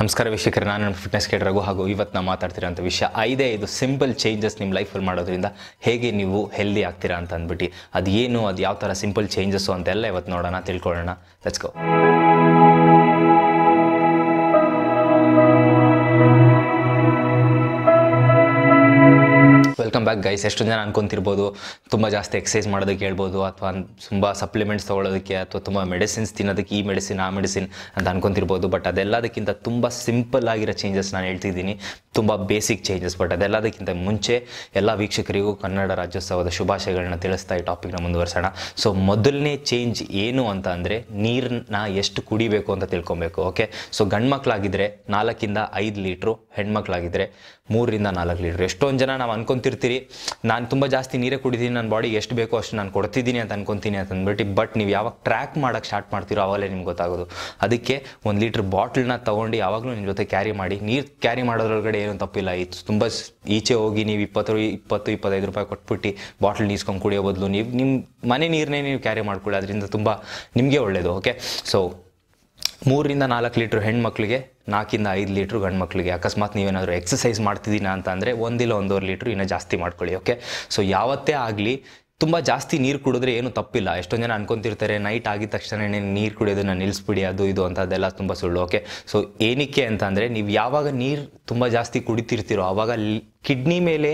ನಮಸ್ಕಾರ ವೀಕ್ಷಕರ ನಾನು ನನ್ನ ಫಿಟ್ನೆಸ್ ಕೇಟ್ ಹಾಗೂ ಇವತ್ತು ನಾವು ಮಾತಾಡ್ತಿರೋಂಥ ವಿಷಯ ಐದೇ ಇದು ಸಿಂಪಲ್ ಚೇಂಜಸ್ ನಿಮ್ಮ ಲೈಫಲ್ಲಿ ಮಾಡೋದ್ರಿಂದ ಹೇಗೆ ನೀವು ಹೆಲ್ದಿ ಆಗ್ತೀರಾ ಅಂತ ಅಂದ್ಬಿಟ್ಟು ಅದು ಏನು ಅದು ಯಾವ ಥರ ಸಿಂಪಲ್ ಚೇಂಜಸ್ಸು ಅಂತೆಲ್ಲ ಇವತ್ತು ನೋಡೋಣ ತಿಳ್ಕೊಳ್ಳೋಣ ಲೆಟ್ಸ್ ಗೋ ಬ್ಯಾಕ್ ಗೈಸ್ ಎಷ್ಟು ಜನ ಅನ್ಕೊಂತಿರ್ಬೋದು ತುಂಬ ಜಾಸ್ತಿ ಎಕ್ಸಸೈಸ್ ಮಾಡೋದಕ್ಕೆ ಹೇಳ್ಬೋದು ಅಥವಾ ತುಂಬ ಸಪ್ಲಿಮೆಂಟ್ಸ್ ತೊಗೊಳ್ಳೋದಕ್ಕೆ ಅಥವಾ ತುಂಬ ಮೆಡಿಸಿನ್ಸ್ ತಿನ್ನೋದಕ್ಕೆ ಈ ಮೆಡಿಸಿನ್ ಆ ಮೆಡಿಸಿನ್ ಅಂತ ಅನ್ಕೊಂತಿರ್ಬೋದು ಬಟ್ ಅದೆಲ್ಲದಕ್ಕಿಂತ ತುಂಬ ಸಿಂಪಲ್ ಆಗಿರೋ ಚೇಂಜಸ್ ನಾನು ಹೇಳ್ತಿದ್ದೀನಿ ತುಂಬ ಬೇಸಿಕ್ ಚೇಂಜಸ್ ಬಟ್ ಅದೆಲ್ಲದಕ್ಕಿಂತ ಮುಂಚೆ ಎಲ್ಲ ವೀಕ್ಷಕರಿಗೂ ಕನ್ನಡ ರಾಜ್ಯೋತ್ಸವದ ಶುಭಾಶಯಗಳನ್ನ ತಿಳಿಸ್ತಾ ಈ ಟಾಪಿಕ್ನ ಮುಂದುವರ್ಸೋಣ ಸೊ ಮೊದಲನೇ ಚೇಂಜ್ ಏನು ಅಂತ ಅಂದರೆ ನೀರನ್ನ ಎಷ್ಟು ಕುಡಿಬೇಕು ಅಂತ ತಿಳ್ಕೊಬೇಕು ಓಕೆ ಸೊ ಗಂಡ್ಮಕ್ಳಾಗಿದ್ದರೆ ನಾಲ್ಕಿಂದ ಐದು ಲೀಟ್ರು ಹೆಣ್ಮಕ್ಳಾಗಿದ್ದರೆ ಮೂರರಿಂದ ನಾಲ್ಕು ಲೀಟ್ರ್ ಎಷ್ಟೊಂದು ಜನ ನಾವು ಅನ್ಕೊತಿರ್ತೀರಿ ನಾನು ತುಂಬ ಜಾಸ್ತಿ ನೀರೇ ಕುಡಿದೀನಿ ನನ್ನ ಬಾಡಿಗೆ ಎಷ್ಟು ಬೇಕೋ ಅಷ್ಟು ನಾನು ಕೊಡ್ತಿದ್ದೀನಿ ಅಂತ ಅನ್ಕೊತೀನಿ ಅಂತ ಬಟ್ ನೀವು ಯಾವಾಗ ಟ್ರ್ಯಾಕ್ ಮಾಡೋಕ್ಕೆ ಸ್ಟಾರ್ಟ್ ಮಾಡ್ತೀರೋ ಅವಾಗಲೇ ನಿಮ್ಗೆ ಗೊತ್ತಾಗೋದು ಅದಕ್ಕೆ ಒಂದು ಲೀಟ್ರ್ ಬಾಟ್ಲನ್ನ ತೊಗೊಂಡು ಯಾವಾಗಲೂ ನಿಮ್ಮ ಜೊತೆ ಕ್ಯಾರಿ ಮಾಡಿ ನೀರು ಕ್ಯಾರಿ ಮಾಡೋದ್ರೊಳಗಡೆ ಏನೂ ತಪ್ಪಿಲ್ಲ ಇದು ತುಂಬ ಈಚೆ ಹೋಗಿ ನೀವು ಇಪ್ಪತ್ತು ಇಪ್ಪತ್ತು ಇಪ್ಪತ್ತೈದು ರೂಪಾಯಿ ಕೊಟ್ಬಿಟ್ಟು ಬಾಟಲ್ ನೀಸ್ಕೊಂಡು ಕುಡಿಯೋ ಬದಲು ನೀವು ನಿಮ್ಮ ಮನೆ ನೀರನ್ನೇ ನೀವು ಕ್ಯಾರಿ ಮಾಡ್ಕೊಳ್ಳಿ ಅದರಿಂದ ತುಂಬ ನಿಮಗೆ ಒಳ್ಳೆಯದು ಓಕೆ ಸೊ ಮೂರರಿಂದ ನಾಲ್ಕು ಲೀಟ್ರ್ ಹೆಣ್ಮಕ್ಳಿಗೆ ನಾಲ್ಕಿಂದ ಐದು ಲೀಟ್ರ್ ಗಂಡು ಮಕ್ಕಳಿಗೆ ಅಕಸ್ಮಾತ್ ನೀವೇನಾದರೂ ಎಕ್ಸಸೈಸ್ ಮಾಡ್ತಿದ್ದೀನ ಅಂತ ಅಂದರೆ ಒಂದಿಲ್ಲ ಒಂದೂವರೆ ಲೀಟ್ರ್ ಇನ್ನೂ ಜಾಸ್ತಿ ಮಾಡ್ಕೊಳ್ಳಿ ಓಕೆ ಸೊ ಯಾವತ್ತೇ ಆಗಲಿ ತುಂಬ ಜಾಸ್ತಿ ನೀರು ಕುಡಿದ್ರೆ ಏನು ತಪ್ಪಿಲ್ಲ ಎಷ್ಟೊಂದು ಜನ ಅನ್ಕೊಂತಿರ್ತಾರೆ ನೈಟ್ ಆಗಿದ ತಕ್ಷಣ ನೀರು ಕುಡಿಯೋದನ್ನು ನಿಲ್ಲಿಸ್ಬಿಡಿ ಅದು ಇದು ಅಂತದೆಲ್ಲ ತುಂಬ ಸುಳ್ಳು ಓಕೆ ಸೊ ಏನಕ್ಕೆ ಅಂತ ಅಂದರೆ ನೀವು ಯಾವಾಗ ನೀರು ತುಂಬ ಜಾಸ್ತಿ ಕುಡಿತಿರ್ತೀರೋ ಆವಾಗ ಕಿಡ್ನಿ ಮೇಲೆ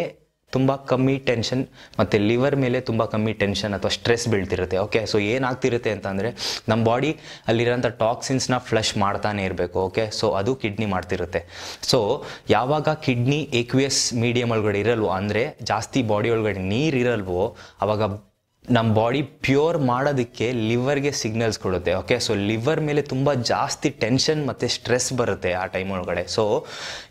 ತುಂಬ ಕಮ್ಮಿ ಟೆನ್ಷನ್ ಮತ್ತು ಲಿವರ್ ಮೇಲೆ ತುಂಬ ಕಮ್ಮಿ ಟೆನ್ಷನ್ ಅಥವಾ ಸ್ಟ್ರೆಸ್ ಬೀಳ್ತಿರುತ್ತೆ ಓಕೆ ಸೊ ಏನಾಗ್ತಿರುತ್ತೆ ಅಂತಂದರೆ ನಮ್ಮ ಬಾಡಿ ಅಲ್ಲಿರೋಂಥ ಟಾಕ್ಸಿನ್ಸ್ನ ಫ್ಲಶ್ ಮಾಡ್ತಾನೆ ಇರಬೇಕು ಓಕೆ ಸೊ ಅದು ಕಿಡ್ನಿ ಮಾಡ್ತಿರುತ್ತೆ ಸೊ ಯಾವಾಗ ಕಿಡ್ನಿ ಏಕ್ವಿಯಸ್ ಮೀಡಿಯಮ್ ಒಳಗಡೆ ಇರಲ್ವೋ ಅಂದರೆ ಜಾಸ್ತಿ ಬಾಡಿ ಒಳಗಡೆ ನೀರು ಇರಲ್ವೋ ಆವಾಗ ನಮ್ಮ ಬಾಡಿ ಪ್ಯೂರ್ ಮಾಡೋದಕ್ಕೆ ಲಿವರ್ಗೆ ಸಿಗ್ನಲ್ಸ್ ಕೊಡುತ್ತೆ ಓಕೆ ಸೊ ಲಿವರ್ ಮೇಲೆ ತುಂಬ ಜಾಸ್ತಿ ಟೆನ್ಷನ್ ಮತ್ತು ಸ್ಟ್ರೆಸ್ ಬರುತ್ತೆ ಆ ಟೈಮ್ ಒಳಗಡೆ ಸೊ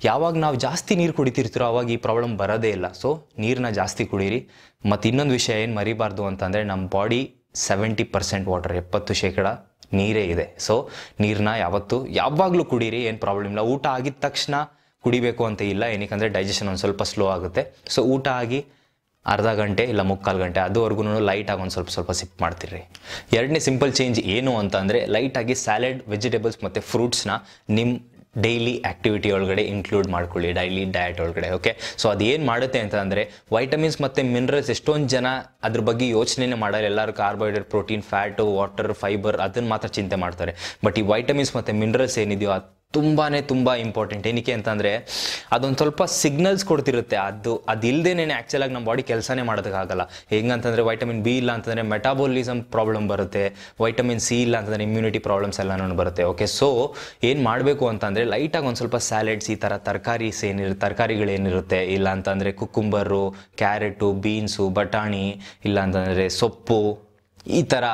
ಯಾವಾಗ ನಾವು ಜಾಸ್ತಿ ನೀರು ಕುಡಿತಿರ್ತೀರೋ ಆವಾಗ ಈ ಪ್ರಾಬ್ಲಮ್ ಬರೋದೇ ಇಲ್ಲ ಸೊ ನೀರನ್ನ ಜಾಸ್ತಿ ಕುಡೀರಿ ಮತ್ತು ಇನ್ನೊಂದು ವಿಷಯ ಏನು ಮರಿಬಾರ್ದು ಅಂತಂದರೆ ನಮ್ಮ ಬಾಡಿ ಸೆವೆಂಟಿ ಪರ್ಸೆಂಟ್ ವಾಟರ್ ಎಪ್ಪತ್ತು ಶೇಕಡ ನೀರೇ ಇದೆ ಸೊ ನೀರನ್ನ ಯಾವತ್ತು ಯಾವಾಗಲೂ ಕುಡೀರಿ ಏನು ಪ್ರಾಬ್ಲಮ್ ಇಲ್ಲ ಊಟ ಆಗಿದ ತಕ್ಷಣ ಕುಡಿಬೇಕು ಅಂತ ಇಲ್ಲ ಏನಕ್ಕೆ ಡೈಜೆಷನ್ ಒಂದು ಸ್ವಲ್ಪ ಸ್ಲೋ ಆಗುತ್ತೆ ಸೊ ಊಟ ಆಗಿ ಅರ್ಧ ಗಂಟೆ ಇಲ್ಲ ಮುಕ್ಕಾಲು ಗಂಟೆ ಅದುವರೆಗೂ ಲೈಟಾಗಿ ಒಂದು ಸ್ವಲ್ಪ ಸ್ವಲ್ಪ ಸಿಪ್ ಮಾಡ್ತೀರಿ ಎರಡನೇ ಸಿಂಪಲ್ ಚೇಂಜ್ ಏನು ಅಂತ ಅಂದರೆ ಲೈಟಾಗಿ ಸ್ಯಾಲೆಡ್ ವೆಜಿಟೇಬಲ್ಸ್ ಮತ್ತು ಫ್ರೂಟ್ಸ್ನ ನಿಮ್ಮ ಡೈಲಿ ಆ್ಯಕ್ಟಿವಿಟಿ ಒಳಗಡೆ ಇನ್ಕ್ಲೂಡ್ ಮಾಡ್ಕೊಳ್ಳಿ ಡೈಲಿ ಡಯಟ್ ಒಳಗಡೆ ಓಕೆ ಸೊ ಅದು ಏನು ಮಾಡುತ್ತೆ ಅಂತಂದರೆ ವೈಟಮಿನ್ಸ್ ಮತ್ತು ಮಿನರಲ್ಸ್ ಎಷ್ಟೊಂದು ಜನ ಅದ್ರ ಬಗ್ಗೆ ಯೋಚನೆನೇ ಮಾಡಲ್ಲ ಎಲ್ಲರೂ carbohydrate protein fat water fibre ಅದನ್ನು ಮಾತ್ರ ಚಿಂತೆ ಮಾಡ್ತಾರೆ ಬಟ್ ಈ ವೈಟಮಿನ್ಸ್ ಮತ್ತು ಮಿನರಲ್ಸ್ ಏನಿದೆಯೋ ತುಂಬಾ ತುಂಬ ಇಂಪಾರ್ಟೆಂಟ್ ಏನಕ್ಕೆ ಅಂತಂದರೆ ಅದೊಂದು ಸ್ವಲ್ಪ ಸಿಗ್ನಲ್ಸ್ ಕೊಡ್ತಿರುತ್ತೆ ಅದು ಅದಿಲ್ಲದೇನೆ ಆ್ಯಕ್ಚುಲಾಗಿ ನಮ್ಮ ಬಾಡಿ ಕೆಲಸನೇ ಮಾಡೋದಕ್ಕಾಗಲ್ಲ ಹೆಂಗಂತಂದರೆ ವೈಟಮಿನ್ ಬಿ ಇಲ್ಲ ಅಂತಂದರೆ ಮೆಟಾಬಾಲಿಸಮ್ ಪ್ರಾಬ್ಲಮ್ ಬರುತ್ತೆ ವೈಟಮಿನ್ ಸಿ ಇಲ್ಲ ಅಂತಂದರೆ ಇಮ್ಯುನಿಟಿ ಪ್ರಾಬ್ಲಮ್ಸ್ ಎಲ್ಲನೂ ಬರುತ್ತೆ ಓಕೆ ಸೊ ಏನು ಮಾಡಬೇಕು ಅಂತಂದರೆ ಲೈಟಾಗಿ ಒಂದು ಸ್ವಲ್ಪ ಸ್ಯಾಲೆಡ್ಸ್ ಈ ಥರ ತರಕಾರೀಸ್ ಏನಿರು ತರಕಾರಿಗಳೇನಿರುತ್ತೆ ಇಲ್ಲ ಅಂತಂದರೆ ಕುಕ್ಕುಂಬರು ಕ್ಯಾರೆಟು ಬೀನ್ಸು ಬಟಾಣಿ ಇಲ್ಲ ಅಂತಂದರೆ ಸೊಪ್ಪು ಈ ಥರ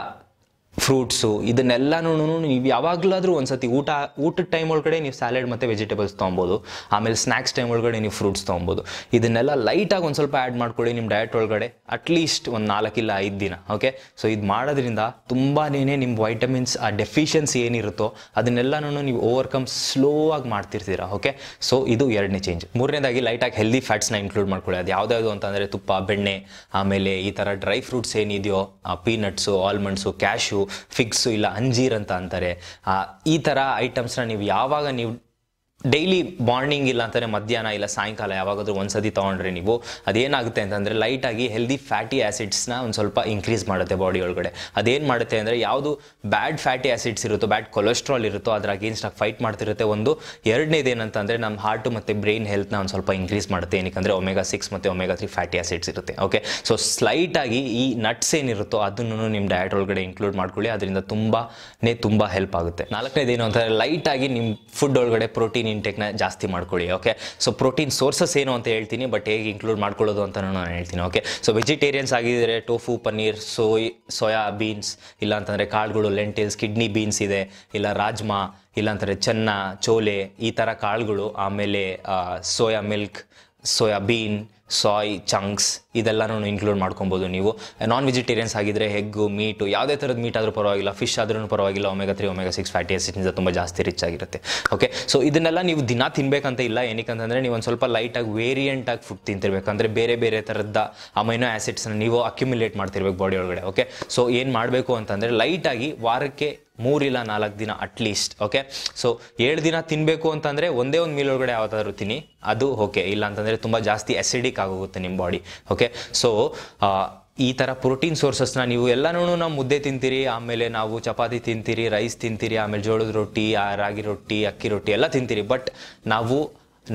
ಫ್ರೂಟ್ಸು ಇದನ್ನೆಲ್ಲನೂ ನೀವು ಯಾವಾಗಲಾದರೂ ಒಂದು ಸತಿ ಊಟ ಊಟದ ಟೈಮ್ ಒಳಗಡೆ ನೀವು ಸ್ಯಾಲೆಡ್ ಮತ್ತು ವೆಜಿಟೇಬಲ್ಸ್ ತೊಗೊಬೋದು ಆಮೇಲೆ ಸ್ನ್ಯಾಕ್ಸ್ ಟೈಮ್ ಒಳಗಡೆ ನೀವು ಫ್ರೂಟ್ಸ್ ತೊಗೊಬೋದು ಇದನ್ನೆಲ್ಲ ಲೈಟಾಗಿ ಒಂದು ಸ್ವಲ್ಪ ಆ್ಯಡ್ ಮಾಡ್ಕೊಳ್ಳಿ ನಿಮ್ಮ ಡಯಟ್ ಒಳಗಡೆ ಅಟ್ಲೀಸ್ಟ್ ಒಂದು ನಾಲ್ಕಿಲ್ಲ ಐದು ದಿನ ಓಕೆ ಸೊ ಇದು ಮಾಡೋದ್ರಿಂದ ತುಂಬಾ ನಿಮ್ಮ ವೈಟಮಿನ್ಸ್ ಆ ಡೆಫಿಷಿಯನ್ಸಿ ಏನಿರುತ್ತೋ ಅದನ್ನೆಲ್ಲನೂ ನೀವು ಓವರ್ಕಮ್ ಸ್ಲೋ ಆಗಿ ಮಾಡ್ತಿರ್ತೀರಾ ಓಕೆ ಸೊ ಇದು ಎರಡನೇ ಚೇಂಜ್ ಮೂರನೇದಾಗಿ ಲೈಟಾಗಿ ಹೆಲ್ದಿ ಫ್ಯಾಟ್ಸ್ನ ಇನ್ಕ್ಲೂಡ್ ಮಾಡ್ಕೊಳ್ಳಿ ಅದು ಯಾವುದ್ಯಾವುದು ಅಂತಂದರೆ ತುಪ್ಪ ಬೆಣ್ಣೆ ಆಮೇಲೆ ಈ ಥರ ಡ್ರೈ ಫ್ರೂಟ್ಸ್ ಏನಿದೆಯೋ ಪೀನಟ್ಸು ಆಲ್ಮಂಡ್ಸು ಕ್ಯಾಶು ಫಿಗ್ಸು ಇಲ್ಲ ಅಂಜೀರ್ ಅಂತ ಅಂತಾರೆ ಈ ಥರ ಐಟಮ್ಸ್ನ ನೀವು ಯಾವಾಗ ನೀವು ಡೈಲಿ ಮಾರ್ನಿಂಗ್ ಇಲ್ಲ ಅಂತಾನೆ ಮಧ್ಯಾಹ್ನ ಇಲ್ಲ ಸಾಯಂಕಾಲ ಯಾವಾಗಾದರೂ ಒಂದ್ಸತಿ ತೊಗೊಂಡ್ರೆ ನೀವು ಅದೇನಾಗುತ್ತೆ ಅಂತಂದರೆ ಲೈಟಾಗಿ ಹೆಲ್ದಿ ಫ್ಯಾಟಿ ಆ್ಯಸಿಡ್ಸ್ನ ಒಂದು ಸ್ವಲ್ಪ ಇನ್ಕ್ರೀಸ್ ಮಾಡುತ್ತೆ ಬಾಡಿ ಒಳಗಡೆ ಅದೇನು ಮಾಡುತ್ತೆ ಅಂದರೆ ಯಾವುದು ಬ್ಯಾಡ್ ಫ್ಯಾಟಿ ಆ್ಯಸಿಡ್ಸ್ ಇರುತ್ತೋ ಬ್ಯಾಡ್ ಕೊಲೆಸ್ಟ್ರಾಲ್ ಇರುತ್ತೋ ಅದ್ರ ಅಗೇನ್ಸ್ಟಾಗಿ ಫೈಟ್ ಮಾಡ್ತಿರುತ್ತೆ ಒಂದು ಎರಡನೇದು ಏನಂತಂದರೆ ನಮ್ಮ ಹಾರ್ಟು ಮತ್ತು ಬ್ರೈನ್ ಹೆಲ್ತ್ನ ಒಂದು ಸ್ವಲ್ಪ ಇನ್ಕ್ರೀಸ್ ಮಾಡುತ್ತೆ ಏನಕ್ಕೆ ಒಮೆಗಾ ಸಿಕ್ಸ್ ಮತ್ತು ಒಮೆಗಾ ತ್ರೀ ಫ್ಯಾಟಿ ಆ್ಯಸಿಡ್ಸ್ ಇರುತ್ತೆ ಓಕೆ ಸೊ ಸ್ಲೈಟಾಗಿ ಈ ನಟ್ಸ್ ಏನಿರುತ್ತೋ ಅದನ್ನು ನಿಮ್ಮ ಡಯಟ್ ಒಳಗಡೆ ಇನ್ಕ್ಲೂಡ್ ಮಾಡ್ಕೊಳ್ಳಿ ಅದರಿಂದ ತುಂಬಾ ತುಂಬ ಹೆಲ್ಪ್ ಆಗುತ್ತೆ ನಾಲ್ಕನೇದು ಏನು ಅಂತಂದರೆ ಲೈಟಾಗಿ ನಿಮ್ಮ ಫುಡ್ ಒಳಗಡೆ ಪ್ರೋಟೀನ್ ಪ್ರೋಟೀನ್ ಇಂಟೆಕ್ನ ಜಾಸ್ತಿ ಮಾಡ್ಕೊಳ್ಳಿ ಓಕೆ ಸೊ ಪ್ರೋಟೀನ್ ಸೋರ್ಸಸ್ ಏನು ಅಂತ ಹೇಳ್ತೀನಿ ಬಟ್ ಹೇಗೆ ಇನ್ಕ್ಲೂಡ್ ಮಾಡ್ಕೊಳ್ಳೋದು ಅಂತ ನಾನು ಹೇಳ್ತೀನಿ ಓಕೆ ಸೊ ವೆಜಿಟೇರಿಯನ್ಸ್ ಆಗಿದ್ದರೆ tofu paneer soy soya beans ಇಲ್ಲ ಕಾಳುಗಳು ಲೆಂಟಿಲ್ಸ್ ಕಿಡ್ನಿ ಬೀನ್ಸ್ ಇದೆ ಇಲ್ಲ ರಾಜ್ಮಾ ಇಲ್ಲ ಅಂತಂದರೆ ಚೆನ್ನ ಚೋಲೆ ಈ ಥರ ಕಾಳುಗಳು ಆಮೇಲೆ soya milk soya bean soy chunks ಇದೆಲ್ಲನೂ ಇನ್ಕ್ಲೂಡ್ ಮಾಡ್ಕೊಬೋದು ನೀವು ನಾನ್ ವೆಜಿಟೇರಿಯನ್ಸ್ ಆಗಿದ್ರೆ ಹೆಗ್ಗು ಮೀಟು ಯಾವುದೇ ಥರದ ಮೀಟ್ ಆದರೂ ಪರವಾಗಿಲ್ಲ ಫಿಶ್ ಆದ್ರೂ ಪರವಾಗಿಲ್ಲ omega three omega six fatty ಆಸಿಡ್ನಿಂದ ತುಂಬ ಜಾಸ್ತಿ ರಿಚ್ ಆಗಿರುತ್ತೆ ಓಕೆ ಸೊ ಇದನ್ನೆಲ್ಲ ನೀವು ದಿನ ತಿನ್ನಬೇಕಂತ ಇಲ್ಲ ಏನಕ್ಕಂತಂದರೆ ನೀವು ಒಂದು ಸ್ವಲ್ಪ ಲೈಟಾಗಿ ವೇರಿಯಂಟಾಗಿ ಫುಡ್ ಅಂದರೆ ಬೇರೆ ಬೇರೆ ಥರದ ಅಮೈನೋ ಆಸಿಡ್ಸ್ನ ನೀವು ಅಕ್ಯುಮುಲೇಟ್ ಮಾಡ್ತಿರ್ಬೇಕು ಬಾಡಿ ಒಳಗಡೆ ಓಕೆ ಸೊ ಏನು ಮಾಡಬೇಕು ಅಂತಂದರೆ ಲೈಟಾಗಿ ವಾರಕ್ಕೆ ಮೂರಿಲ್ಲ ನಾಲ್ಕು ದಿನ ಅಟ್ಲೀಸ್ಟ್ ಓಕೆ ಸೊ ಏಳು ದಿನ ತಿನ್ನಬೇಕು ಅಂತಂದರೆ ಒಂದೇ ಒಂದು ಮೀಲ್ ಒಳಗಡೆ ಯಾವ್ದಾದ್ರು ತಿನ್ನಿ ಅದು ಓಕೆ ಇಲ್ಲ ಅಂತಂದರೆ ತುಂಬ ಜಾಸ್ತಿ ಅಸಿಡಿಕ್ ಆಗೋಗುತ್ತೆ ನಿಮ್ಮ ಬಾಡಿ ಓಕೆ ಸೊ ಈ ಥರ ಪ್ರೋಟೀನ್ ಸೋರ್ಸಸ್ನ ನೀವು ಎಲ್ಲನೂ ನಾವು ಮುದ್ದೆ ತಿಂತೀರಿ ಆಮೇಲೆ ನಾವು ಚಪಾತಿ ತಿಂತೀರಿ ರೈಸ್ ತಿಂತೀರಿ ಆಮೇಲೆ ಜೋಳದ ರೊಟ್ಟಿ ರಾಗಿ ರೊಟ್ಟಿ ಅಕ್ಕಿ ರೊಟ್ಟಿ ಎಲ್ಲ ತಿಂತೀರಿ ಬಟ್ ನಾವು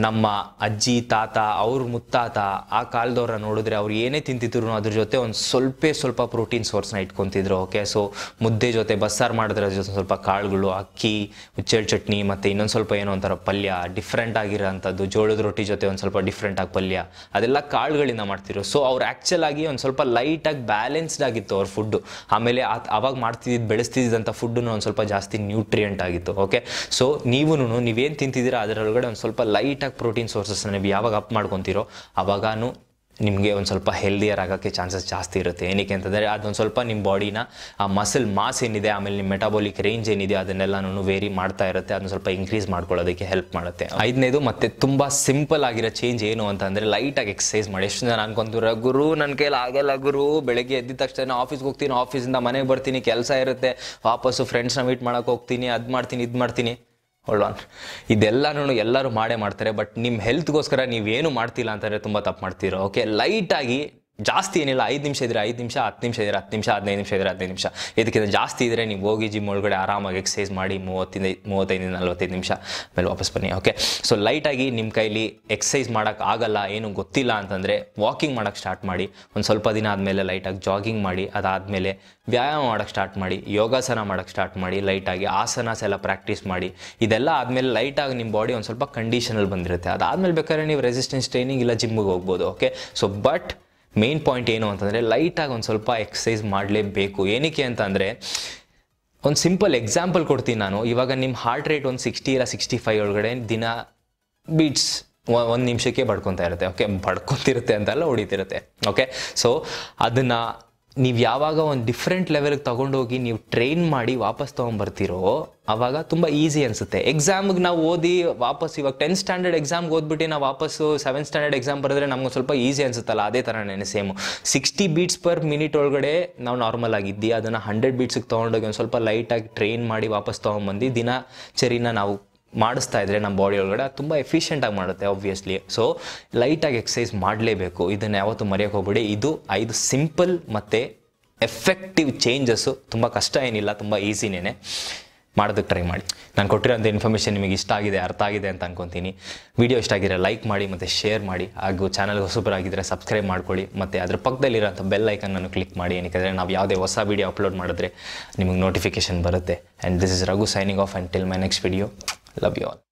ನಮ್ಮ ಅಜ್ಜಿ ತಾತ ಅವ್ರ ಮುತ್ತಾತ ಆ ಕಾಲದವ್ರನ್ನ ನೋಡಿದ್ರೆ ಅವ್ರು ಏನೇ ತಿಂತಿದ್ರು ಅದ್ರ ಜೊತೆ ಒಂದು ಸ್ವಲ್ಪ ಸ್ವಲ್ಪ ಪ್ರೋಟೀನ್ ಸೋರ್ಸ್ನ ಇಟ್ಕೊತಿದ್ರು ಓಕೆ ಸೊ ಮುದ್ದೆ ಜೊತೆ ಬಸ್ಸಾರು ಮಾಡಿದ್ರೆ ಅದ್ರ ಜೊತೆ ಸ್ವಲ್ಪ ಕಾಳುಗಳು ಅಕ್ಕಿ ಹುಚ್ಚೆಳ್ ಚಟ್ನಿ ಮತ್ತು ಇನ್ನೊಂದು ಸ್ವಲ್ಪ ಏನೋ ಒಂಥರ ಪಲ್ಯ ಡಿಫ್ರೆಂಟ್ ಆಗಿರೋಂಥದ್ದು ಜೋಳದ ರೊಟ್ಟಿ ಜೊತೆ ಒಂದು ಸ್ವಲ್ಪ ಡಿಫ್ರೆಂಟ್ ಆಗಿ ಪಲ್ಯ ಅದೆಲ್ಲ ಕಾಳುಗಳಿಂದ ಮಾಡ್ತಿದ್ರು ಸೊ ಅವ್ರು ಆ್ಯಕ್ಚುಲ್ ಆಗಿ ಒಂದು ಸ್ವಲ್ಪ ಲೈಟಾಗಿ ಬ್ಯಾಲೆನ್ಸ್ಡ್ ಆಗಿತ್ತು ಅವ್ರ ಫುಡ್ಡು ಆಮೇಲೆ ಅವಾಗ ಮಾಡ್ತಿದ್ದು ಬೆಳೆಸ್ತಿದ್ದಂಥ ಫುಡ್ಡು ಒಂದು ಸ್ವಲ್ಪ ಜಾಸ್ತಿ ನ್ಯೂಟ್ರಿಯೆಂಟ್ ಆಗಿತ್ತು ಓಕೆ ಸೊ ನೀವು ನೀವೇನು ತಿಂತಿದ್ದೀರಾ ಅದರೊಳಗಡೆ ಒಂದು ಸ್ವಲ್ಪ ಲೈಟ್ ಕರೆಕ್ಟಾಗಿ ಪ್ರೋಟೀನ್ ಸೋರ್ಸಸ್ನ ನೀವು ಯಾವಾಗ ಅಪ್ ಮಾಡ್ಕೊತೀರೋ ಅವಾಗೂ ನಿಮಗೆ ಒಂದು ಸ್ವಲ್ಪ ಹೆಲ್ದಿಯರ್ ಆಗೋಕ್ಕೆ ಚಾನ್ಸಸ್ ಜಾಸ್ತಿ ಇರುತ್ತೆ ಏನಕ್ಕೆ ಅಂತಂದರೆ ಅದೊಂದು ಸ್ವಲ್ಪ ನಿಮ್ಮ ಬಾಡಿನ ಆ ಮಸಲ್ ಮಾಸ್ ಏನಿದೆ ಆಮೇಲೆ ನಿಮ್ಮ ಮೆಟಾಬಾಲಿಕ್ ರೇಂಜ್ ಏನಿದೆ ಅದನ್ನೆಲ್ಲನೂ ವೇರಿ ಮಾಡ್ತಾ ಇರುತ್ತೆ ಅದನ್ನು ಸ್ವಲ್ಪ ಇನ್ಕ್ರೀಸ್ ಮಾಡ್ಕೊಳ್ಳೋದಕ್ಕೆ ಹೆಲ್ಪ್ ಮಾಡುತ್ತೆ ಐದನೇದು ಮತ್ತು ತುಂಬ ಸಿಂಪಲ್ ಆಗಿರೋ ಚೇಂಜ್ ಏನು ಅಂತಂದರೆ ಲೈಟಾಗಿ ಎಕ್ಸಸೈಸ್ ಮಾಡಿ ಎಷ್ಟು ಜನ ಅನ್ಕೊಂತೀರ ಗುರು ನನ್ನ ಕೈಲಿ ಆಗಲ್ಲ ಗುರು ಬೆಳಗ್ಗೆ ಎದ್ದಿದ ತಕ್ಷಣ ಆಫೀಸ್ಗೆ ಹೋಗ್ತೀನಿ ಆಫೀಸಿಂದ ಮನೆಗೆ ಬರ್ತೀನಿ ಕೆಲಸ ಇರುತ್ತೆ ವಾಪಸ್ಸು ಫ್ರೆಂಡ್ಸ್ನ ಮೀಟ್ ಮಾಡೋಕೆ ಹೋಗ್ತೀನಿ ಅದು ಮಾಡ್ತೀನಿ ಇದು ಮಾಡ್ತೀನಿ ಹೊಳ್ವಾನ್ ಇದೆಲ್ಲನೂ ಎಲ್ಲರೂ ಮಾಡೇ ಮಾಡ್ತಾರೆ ಬಟ್ ನಿಮ್ಮ ಹೆಲ್ತ್ಗೋಸ್ಕರ ನೀವೇನು ಮಾಡ್ತಿಲ್ಲ ಅಂತಂದರೆ ತುಂಬ ತಪ್ಪು ಮಾಡ್ತೀರೋ ಓಕೆ ಲೈಟಾಗಿ ಜಾಸ್ತಿ ಏನಿಲ್ಲ ಐದು ನಿಮಿಷ ಇದ್ರೆ ಐದು ನಿಮಿಷ ಹತ್ತು ನಿಮಿಷ ಇದ್ರೆ ಹತ್ತು ನಿಮಿಷ ಹದಿನೈದು ನಿಮಿಷ ಇದ್ರೆ ಹದಿನೈದು ನಿಮಿಷ ಇದಕ್ಕಿಂತ ಜಾಸ್ತಿ ಇದ್ದರೆ ನೀವು ಹೋಗಿ ಜಿಮ್ ಒಳಗಡೆ ಆರಾಮಾಗಿ ಎಕ್ಸಸೈಸ್ ಮಾಡಿ ಮೂವತ್ತಿಂದ ಮೂವತ್ತೈದಿಂದ ನಲ್ವತ್ತೈದು ನಿಮಿಷ ಮೇಲೆ ವಾಪಸ್ ಬನ್ನಿ ಓಕೆ ಸೊ ಲೈಟಾಗಿ ನಿಮ್ಮ ಕೈಲಿ ಎಕ್ಸಸೈಸ್ ಮಾಡೋಕ್ಕೆ ಆಗಲ್ಲ ಏನು ಗೊತ್ತಿಲ್ಲ ಅಂತಂದರೆ ವಾಕಿಂಗ್ ಮಾಡೋಕ್ಕೆ ಸ್ಟಾರ್ಟ್ ಮಾಡಿ ಒಂದು ಸ್ವಲ್ಪ ದಿನ ಆದಮೇಲೆ ಲೈಟಾಗಿ ಜಾಗಿಂಗ್ ಮಾಡಿ ಅದಾದಮೇಲೆ ವ್ಯಾಯಾಮ ಮಾಡೋಕ್ಕೆ ಸ್ಟಾರ್ಟ್ ಮಾಡಿ ಯೋಗಾಸನ ಮಾಡೋಕ್ಕೆ ಸ್ಟಾರ್ಟ್ ಮಾಡಿ ಲೈಟಾಗಿ ಆಸನಸ್ ಎಲ್ಲ ಪ್ರಾಕ್ಟೀಸ್ ಮಾಡಿ ಇದೆಲ್ಲ ಆದಮೇಲೆ ಲೈಟಾಗಿ ನಿಮ್ಮ ಬಾಡಿ ಒಂದು ಸ್ವಲ್ಪ ಕಂಡೀಷನಲ್ಲಿ ಬಂದಿರುತ್ತೆ ಅದಾದಮೇಲೆ ಬೇಕಾದ್ರೆ ನೀವು ರೆಸಿಸ್ಟೆನ್ಸ್ ಟ್ರೈನಿಂಗ್ ಇಲ್ಲ ಜಿಮ್ಮಿಗೆ ಹೋಗ್ಬೋದು okay so but main point ಏನು ಅಂತಂದರೆ ಲೈಟಾಗಿ ಒಂದು ಸ್ವಲ್ಪ ಎಕ್ಸಸೈಸ್ ಮಾಡಲೇಬೇಕು ಏನಕ್ಕೆ ಅಂತಂದರೆ ಒಂದು ಸಿಂಪಲ್ ಎಕ್ಸಾಂಪಲ್ ಕೊಡ್ತೀನಿ ನಾನು ಇವಾಗ ನಿಮ್ಮ ಹಾರ್ಟ್ ರೇಟ್ ಒಂದು ಸಿಕ್ಸ್ಟಿ ಇಲ್ಲ ಸಿಕ್ಸ್ಟಿ ಫೈವ್ ಒಳಗಡೆ ದಿನ ಬೀಟ್ಸ್ ಒಂದು ನಿಮಿಷಕ್ಕೆ ಬಡ್ಕೊತಾ ಇರುತ್ತೆ ಓಕೆ ಬಡ್ಕೊತಿರುತ್ತೆ ಅಂತೆಲ್ಲ ಹೊಡಿತಿರುತ್ತೆ ಓಕೆ ಸೊ ಅದನ್ನು ನೀವು ಯಾವಾಗ ಒಂದು ಡಿಫ್ರೆಂಟ್ ಲೆವೆಲ್ಗೆ ತೊಗೊಂಡೋಗಿ ನೀವು ಟ್ರೈನ್ ಮಾಡಿ ವಾಪಸ್ ತೊಗೊಂಡ್ಬರ್ತಿರೋ ಆವಾಗ ತುಂಬ ಈಸಿ ಅನಿಸುತ್ತೆ ಎಕ್ಸಾಮ್ಗೆ ನಾವು ಓದಿ ವಾಪಸ್ ಇವಾಗ ಟೆಂತ್ ಸ್ಟ್ಯಾಂಡರ್ಡ್ ಎಕ್ಸಾಮ್ಗೆ ಓದ್ಬಿಟ್ಟು ನಾವು ವಾಪಸ್ಸು ಸೆವೆಂತ್ ಸ್ಟ್ಯಾಂಡರ್ಡ್ ಎಕ್ಸಾಮ್ ಬರೆದ್ರೆ ನಮ್ಗೆ ಸ್ವಲ್ಪ ಈಸಿ ಅನಿಸುತ್ತಲ್ಲ ಅದೇ ಥರನೇ same sixty beats per minute ಒಳಗಡೆ ನಾವು ನಾರ್ಮಲ್ ಆಗಿದ್ದಿ ಅದನ್ನು ಹಂಡ್ರೆಡ್ ಬೀಟ್ಸಿಗೆ ತೊಗೊಂಡೋಗಿ ಒಂದು ಸ್ವಲ್ಪ ಲೈಟಾಗಿ ಟ್ರೈನ್ ಮಾಡಿ ವಾಪಸ್ ತೊಗೊಂಬಂದು ದಿನಚರಿನ ನಾವು ಮಾಡಿಸ್ತಾ ಇದ್ದರೆ ನಮ್ಮ ಬಾಡಿ ಒಳಗಡೆ ತುಂಬ ತುಂಬ ಆಗಿ ಮಾಡುತ್ತೆ ಆಬ್ವಿಯಸ್ಲಿ ಸೊ ಲೈಟಾಗಿ ಎಕ್ಸಸೈಸ್ ಮಾಡಲೇಬೇಕು ಇದನ್ನು ಯಾವತ್ತೂ ಮರೆಯೋಕ್ಕೆ ಹೋಗ್ಬಿಡಿ ಇದು ಐದು ಸಿಂಪಲ್ ಮತ್ತು ಎಫೆಕ್ಟಿವ್ ಚೇಂಜಸ್ಸು ತುಂಬ ಕಷ್ಟ ಏನಿಲ್ಲ ತುಂಬ ಈಸಿನೇ ಮಾಡೋದಕ್ಕೆ ಟ್ರೈ ಮಾಡಿ ನಾನು ಕೊಟ್ಟಿರೋಂಥ ಇನ್ಫಾರ್ಮೇಷನ್ ನಿಮಗೆ ಇಷ್ಟ ಆಗಿದೆ ಅರ್ಥ ಆಗಿದೆ ಅಂತ ಅನ್ಕೊತೀನಿ ವಿಡಿಯೋ ಇಷ್ಟ ಆಗಿದ್ರೆ ಲೈಕ್ ಮಾಡಿ ಮತ್ತು ಶೇರ್ ಮಾಡಿ ಹಾಗೂ ಚಾನಲ್ಗೆ ಆಗಿದ್ರೆ ಸಬ್ಸ್ಕ್ರೈಬ್ ಮಾಡ್ಕೊಳ್ಳಿ ಮತ್ತು ಅದ್ರ ಪಕ್ಕದಲ್ಲಿರೋಂಥ ಬೆಲ್ ಐಕನ್ನನ್ನು ಕ್ಲಿಕ್ ಮಾಡಿ ಏನಕ್ಕೆ ನಾವು ಯಾವುದೇ ಹೊಸ ವೀಡಿಯೋ ಅಪ್ಲೋಡ್ ಮಾಡಿದ್ರೆ ನಿಮಗೆ ನೋಟಿಫಿಕೇಷನ್ ಬರುತ್ತೆ and this is Raghu signing off and till my next video Love you all.